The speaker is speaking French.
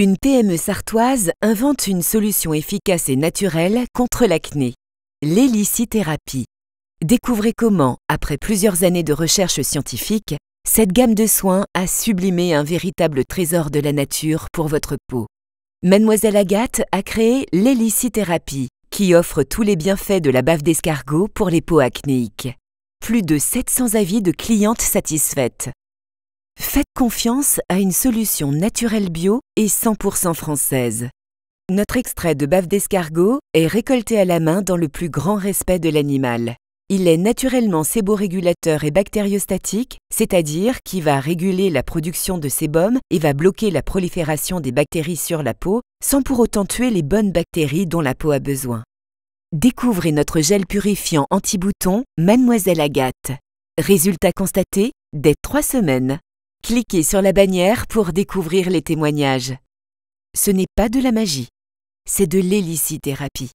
Une PME sartoise invente une solution efficace et naturelle contre l'acné, l'hélicithérapie. Découvrez comment, après plusieurs années de recherche scientifique, cette gamme de soins a sublimé un véritable trésor de la nature pour votre peau. Mademoiselle Agathe a créé l'hélicithérapie, qui offre tous les bienfaits de la bave d'escargot pour les peaux acnéiques. Plus de 700 avis de clientes satisfaites. Faites confiance à une solution naturelle bio et 100% française. Notre extrait de bave d'escargot est récolté à la main dans le plus grand respect de l'animal. Il est naturellement séborégulateur et bactériostatique, c'est-à-dire qui va réguler la production de sébum et va bloquer la prolifération des bactéries sur la peau, sans pour autant tuer les bonnes bactéries dont la peau a besoin. Découvrez notre gel purifiant anti-bouton Mademoiselle Agathe. Résultat constaté dès 3 semaines. Cliquez sur la bannière pour découvrir les témoignages. Ce n'est pas de la magie, c'est de l'hélicithérapie.